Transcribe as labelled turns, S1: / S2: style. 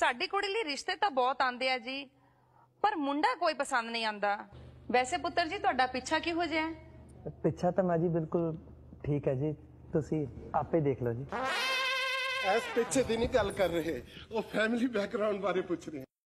S1: ਸਾਡੀ ਕੁੜੀ ਲਈ ਰਿਸ਼ਤੇ ਤਾਂ ਬਹੁਤ ਆਂਦੇ ਆ ਜੀ ਪਰ ਮੁੰਡਾ ਕੋਈ ਪਸੰਦ ਨਹੀਂ ਆਂਦਾ ਵੈਸੇ ਪੁੱਤਰ ਜੀ ਤੁਹਾਡਾ ਪਿੱਛਾ ਕਿਹੋ ਜਿਹਾ ਹੈ
S2: ਪਿੱਛਾ ਤਾਂ ਮਾਂ ਜੀ ਬਿਲਕੁਲ ਠੀਕ ਹੈ ਜੀ
S3: ਤੁਸੀਂ ਆਪੇ ਦੇਖ ਲਓ ਜੀ
S4: ਐਸ ਪਿੱਛੇ ਦੀ ਨਹੀਂ ਗੱਲ ਕਰ ਰਹੇ ਉਹ ਫੈਮਿਲੀ ਬੈਕਗ੍ਰਾਉਂਡ ਬਾਰੇ ਪੁੱਛ ਰਹੇ